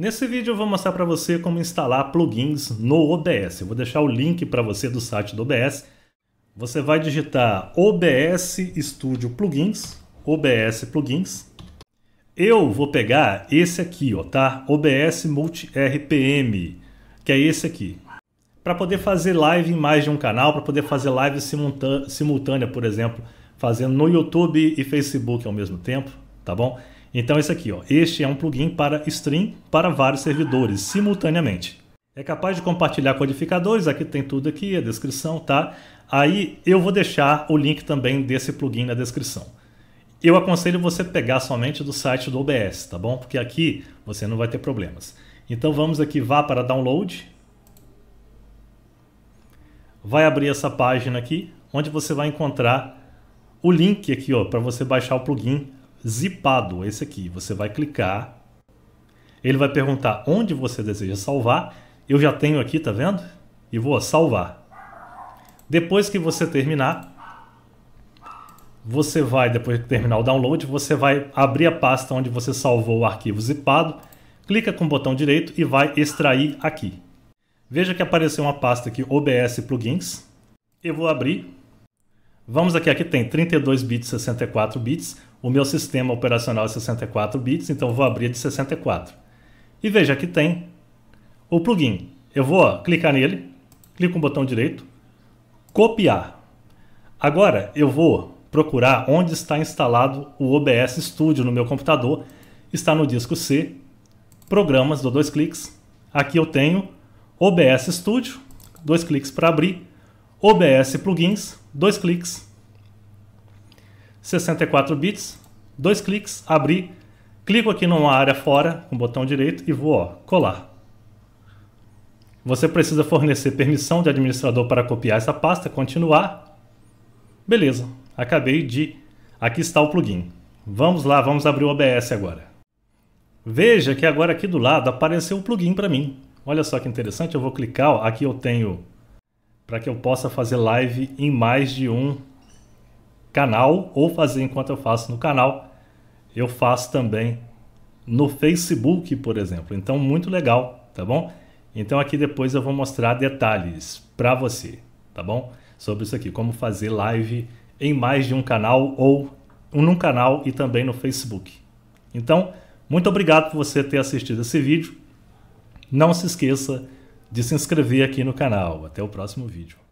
Nesse vídeo eu vou mostrar para você como instalar plugins no OBS. Eu vou deixar o link para você do site do OBS. Você vai digitar OBS Studio Plugins, OBS Plugins. Eu vou pegar esse aqui, ó, tá? OBS Multi RPM, que é esse aqui. Para poder fazer live em mais de um canal, para poder fazer live simultânea, por exemplo, fazendo no YouTube e Facebook ao mesmo tempo, tá bom? Então esse aqui, ó, este é um plugin para stream para vários servidores simultaneamente. É capaz de compartilhar codificadores, aqui tem tudo aqui, a descrição, tá? Aí eu vou deixar o link também desse plugin na descrição. Eu aconselho você pegar somente do site do OBS, tá bom? Porque aqui você não vai ter problemas. Então vamos aqui, vá para download. Vai abrir essa página aqui, onde você vai encontrar o link aqui, ó, para você baixar o plugin zipado, esse aqui. Você vai clicar, ele vai perguntar onde você deseja salvar. Eu já tenho aqui, tá vendo? E vou salvar. Depois que você terminar, você vai, depois que terminar o download, você vai abrir a pasta onde você salvou o arquivo zipado, clica com o botão direito e vai extrair aqui. Veja que apareceu uma pasta aqui, OBS Plugins. Eu vou abrir. Vamos aqui, aqui tem 32 bits, 64 bits. O meu sistema operacional é 64 bits, então vou abrir de 64. E veja que tem o plugin. Eu vou ó, clicar nele, clico no botão direito, copiar. Agora eu vou procurar onde está instalado o OBS Studio no meu computador. Está no disco C, programas, dou dois cliques. Aqui eu tenho OBS Studio, dois cliques para abrir, OBS Plugins, dois cliques. 64 bits, dois cliques, abrir, clico aqui numa área fora, com o botão direito, e vou ó, colar. Você precisa fornecer permissão de administrador para copiar essa pasta, continuar. Beleza, acabei de... Aqui está o plugin. Vamos lá, vamos abrir o OBS agora. Veja que agora aqui do lado apareceu o plugin para mim. Olha só que interessante, eu vou clicar, ó, aqui eu tenho para que eu possa fazer live em mais de um canal ou fazer enquanto eu faço no canal, eu faço também no Facebook, por exemplo. Então, muito legal, tá bom? Então, aqui depois eu vou mostrar detalhes para você, tá bom? Sobre isso aqui, como fazer live em mais de um canal ou num canal e também no Facebook. Então, muito obrigado por você ter assistido esse vídeo. Não se esqueça de se inscrever aqui no canal. Até o próximo vídeo.